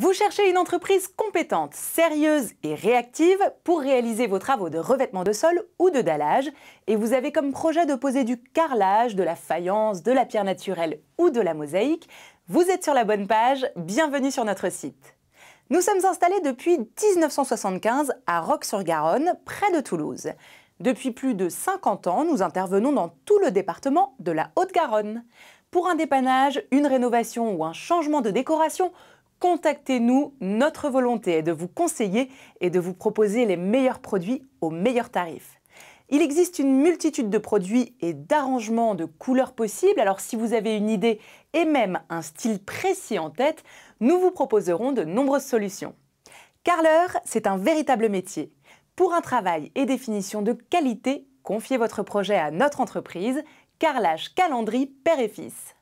Vous cherchez une entreprise compétente, sérieuse et réactive pour réaliser vos travaux de revêtement de sol ou de dallage et vous avez comme projet de poser du carrelage, de la faïence, de la pierre naturelle ou de la mosaïque, vous êtes sur la bonne page, bienvenue sur notre site. Nous sommes installés depuis 1975 à roc sur garonne près de Toulouse. Depuis plus de 50 ans, nous intervenons dans tout le département de la Haute-Garonne. Pour un dépannage, une rénovation ou un changement de décoration, contactez-nous. Notre volonté est de vous conseiller et de vous proposer les meilleurs produits au meilleur tarif. Il existe une multitude de produits et d'arrangements de couleurs possibles, alors si vous avez une idée et même un style précis en tête, nous vous proposerons de nombreuses solutions. Carleur, c'est un véritable métier. Pour un travail et définition de qualité, confiez votre projet à notre entreprise, Carlage Calendry, père et fils.